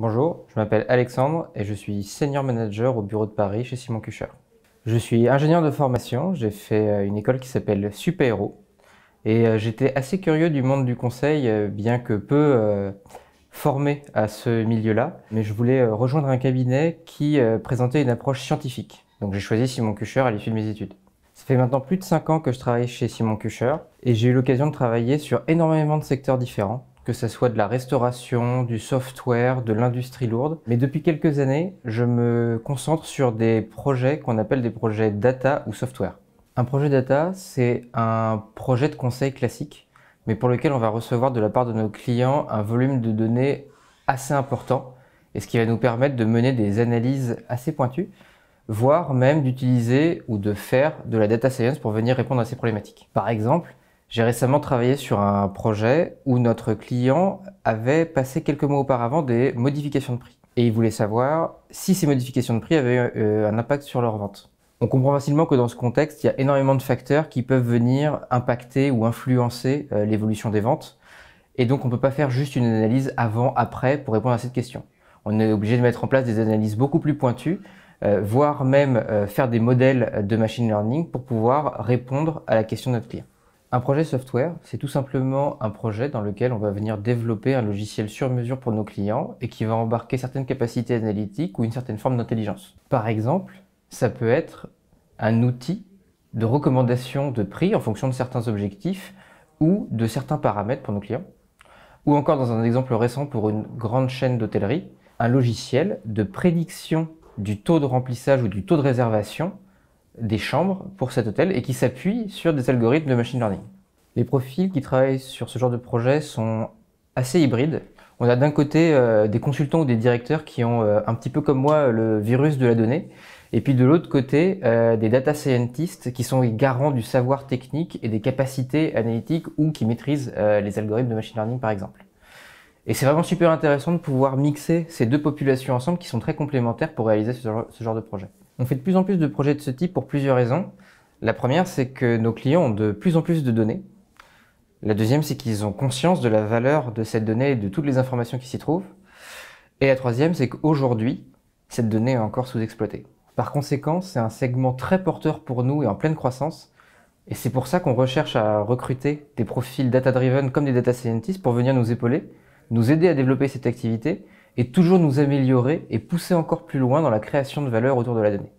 Bonjour, je m'appelle Alexandre et je suis senior manager au bureau de Paris chez Simon Kucher. Je suis ingénieur de formation, j'ai fait euh, une école qui s'appelle SuperHero. et euh, j'étais assez curieux du monde du conseil, euh, bien que peu formé à ce milieu-là, mais je voulais rejoindre un cabinet qui présentait une approche scientifique. Donc j'ai choisi Simon Kucher à l'issue de mes études. Ça fait maintenant plus de 5 ans que je travaille chez Simon Kucher et j'ai eu l'occasion de travailler sur énormément de secteurs différents, que ce soit de la restauration, du software, de l'industrie lourde. Mais depuis quelques années, je me concentre sur des projets qu'on appelle des projets data ou software. Un projet data, c'est un projet de conseil classique, mais pour lequel on va recevoir de la part de nos clients un volume de données assez important, et ce qui va nous permettre de mener des analyses assez pointues, voire même d'utiliser ou de faire de la data science pour venir répondre à ces problématiques. Par exemple, j'ai récemment travaillé sur un projet où notre client avait passé quelques mois auparavant des modifications de prix. Et il voulait savoir si ces modifications de prix avaient euh, un impact sur leur vente. On comprend facilement que dans ce contexte, il y a énormément de facteurs qui peuvent venir impacter ou influencer euh, l'évolution des ventes. Et donc on ne peut pas faire juste une analyse avant-après pour répondre à cette question. On est obligé de mettre en place des analyses beaucoup plus pointues euh, voire même faire des modèles de machine learning pour pouvoir répondre à la question de notre client. Un projet software, c'est tout simplement un projet dans lequel on va venir développer un logiciel sur mesure pour nos clients et qui va embarquer certaines capacités analytiques ou une certaine forme d'intelligence. Par exemple, ça peut être un outil de recommandation de prix en fonction de certains objectifs ou de certains paramètres pour nos clients. Ou encore dans un exemple récent pour une grande chaîne d'hôtellerie, un logiciel de prédiction du taux de remplissage ou du taux de réservation des chambres pour cet hôtel et qui s'appuie sur des algorithmes de machine learning. Les profils qui travaillent sur ce genre de projet sont assez hybrides. On a d'un côté euh, des consultants ou des directeurs qui ont euh, un petit peu comme moi le virus de la donnée, et puis de l'autre côté euh, des data scientists qui sont les garants du savoir technique et des capacités analytiques ou qui maîtrisent les algorithmes de machine learning par exemple. Et c'est vraiment super intéressant de pouvoir mixer ces deux populations ensemble qui sont très complémentaires pour réaliser ce genre, de projet. On fait de plus en plus de projets de ce type pour plusieurs raisons. La première, c'est que nos clients ont de plus en plus de données. La deuxième, c'est qu'ils ont conscience de la valeur de cette donnée et de toutes les informations qui s'y trouvent. Et la troisième, c'est qu'aujourd'hui, cette donnée est encore sous-exploitée. Par conséquent, c'est un segment très porteur pour nous et en pleine croissance. Et c'est pour ça qu'on recherche à recruter des profils data-driven comme des data scientists pour venir nous épauler nous aider à développer cette activité et toujours nous améliorer et pousser encore plus loin dans la création de valeur autour de la donnée.